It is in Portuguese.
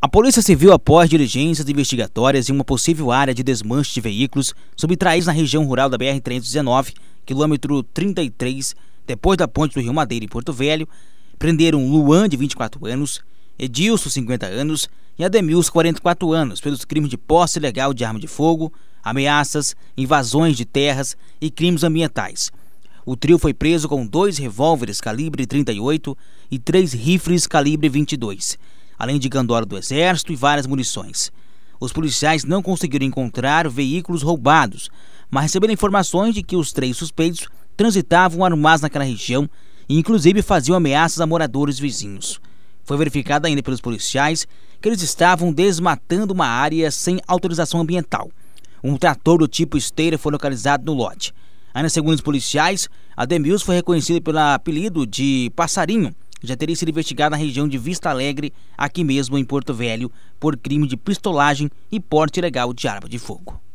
A Polícia Civil, após diligências investigatórias em uma possível área de desmanche de veículos subtraídos na região rural da BR-319, quilômetro 33, depois da ponte do Rio Madeira e Porto Velho, prenderam Luan, de 24 anos, Edilson, 50 anos e Ademilson, 44 anos, pelos crimes de posse ilegal de arma de fogo, ameaças, invasões de terras e crimes ambientais. O trio foi preso com dois revólveres calibre 38 e três rifles calibre 22 além de gandola do exército e várias munições. Os policiais não conseguiram encontrar veículos roubados, mas receberam informações de que os três suspeitos transitavam armados naquela região e inclusive faziam ameaças a moradores vizinhos. Foi verificado ainda pelos policiais que eles estavam desmatando uma área sem autorização ambiental. Um trator do tipo esteira foi localizado no lote. Ainda segundo os policiais, Ademilson foi reconhecido pelo apelido de Passarinho já teria sido investigado na região de Vista Alegre, aqui mesmo em Porto Velho, por crime de pistolagem e porte ilegal de arma de fogo.